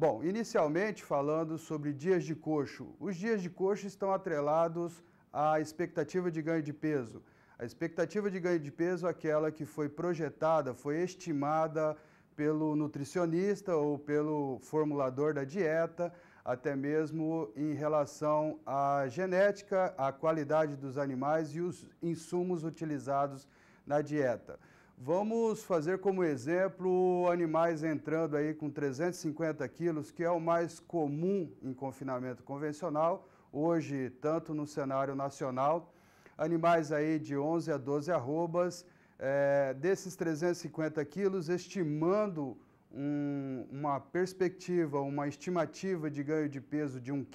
Bom, inicialmente falando sobre dias de coxo. Os dias de coxo estão atrelados à expectativa de ganho de peso. A expectativa de ganho de peso é aquela que foi projetada, foi estimada pelo nutricionista ou pelo formulador da dieta, até mesmo em relação à genética, à qualidade dos animais e os insumos utilizados na dieta. Vamos fazer como exemplo animais entrando aí com 350 quilos, que é o mais comum em confinamento convencional, hoje tanto no cenário nacional, animais aí de 11 a 12 arrobas, é, desses 350 quilos, estimando um, uma perspectiva, uma estimativa de ganho de peso de 1,5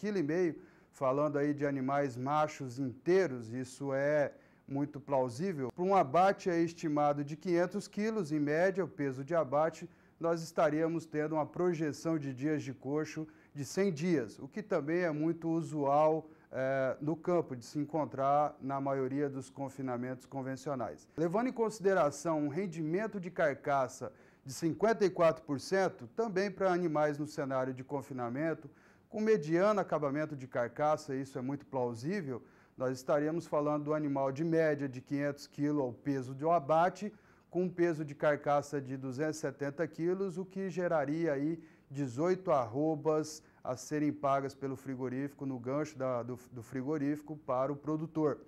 kg, falando aí de animais machos inteiros, isso é muito plausível. Para um abate estimado de 500 quilos, em média, o peso de abate, nós estaríamos tendo uma projeção de dias de coxo de 100 dias, o que também é muito usual é, no campo, de se encontrar na maioria dos confinamentos convencionais. Levando em consideração um rendimento de carcaça de 54%, também para animais no cenário de confinamento, com mediano acabamento de carcaça, isso é muito plausível, nós estaríamos falando do animal de média de 500 kg ao peso de um abate, com um peso de carcaça de 270 quilos, o que geraria aí 18 arrobas a serem pagas pelo frigorífico no gancho da, do, do frigorífico para o produtor.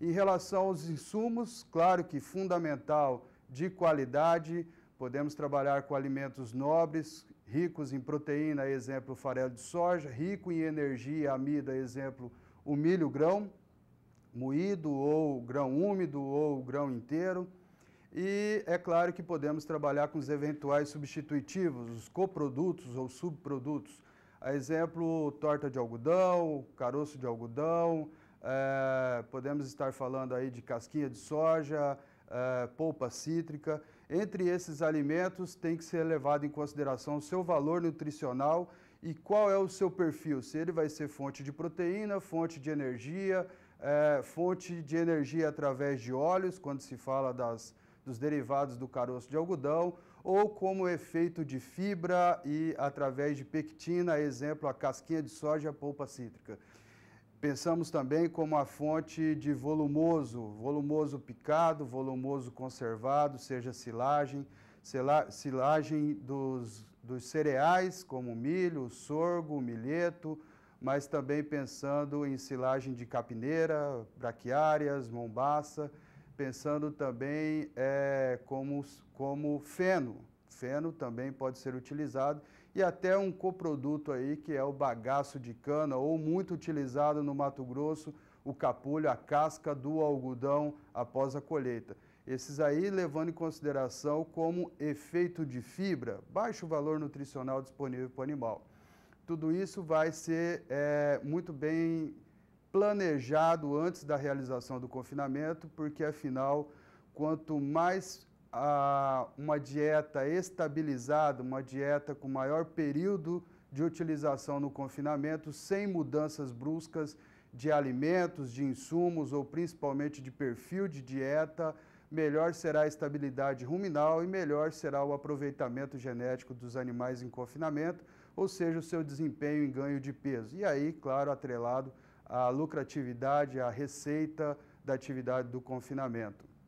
Em relação aos insumos, claro que fundamental de qualidade, podemos trabalhar com alimentos nobres, ricos em proteína, exemplo farelo de soja, rico em energia, amido, exemplo o milho grão moído ou grão úmido ou grão inteiro. E é claro que podemos trabalhar com os eventuais substitutivos, os coprodutos ou subprodutos. A exemplo, torta de algodão, caroço de algodão, é, podemos estar falando aí de casquinha de soja, é, polpa cítrica. Entre esses alimentos tem que ser levado em consideração o seu valor nutricional e qual é o seu perfil, se ele vai ser fonte de proteína, fonte de energia, é, fonte de energia através de óleos, quando se fala das, dos derivados do caroço de algodão, ou como efeito de fibra e através de pectina, exemplo, a casquinha de soja e a polpa cítrica. Pensamos também como a fonte de volumoso, volumoso picado, volumoso conservado, seja silagem, silagem dos dos cereais, como milho, sorgo, milheto, mas também pensando em silagem de capineira, braquiárias, mombaça, pensando também é, como, como feno. Feno também pode ser utilizado e até um coproduto aí que é o bagaço de cana ou muito utilizado no Mato Grosso, o capulho, a casca do algodão após a colheita. Esses aí levando em consideração como efeito de fibra, baixo valor nutricional disponível para o animal. Tudo isso vai ser é, muito bem planejado antes da realização do confinamento, porque afinal, quanto mais a, uma dieta estabilizada, uma dieta com maior período de utilização no confinamento, sem mudanças bruscas de alimentos, de insumos ou principalmente de perfil de dieta, melhor será a estabilidade ruminal e melhor será o aproveitamento genético dos animais em confinamento, ou seja, o seu desempenho em ganho de peso. E aí, claro, atrelado à lucratividade, à receita da atividade do confinamento.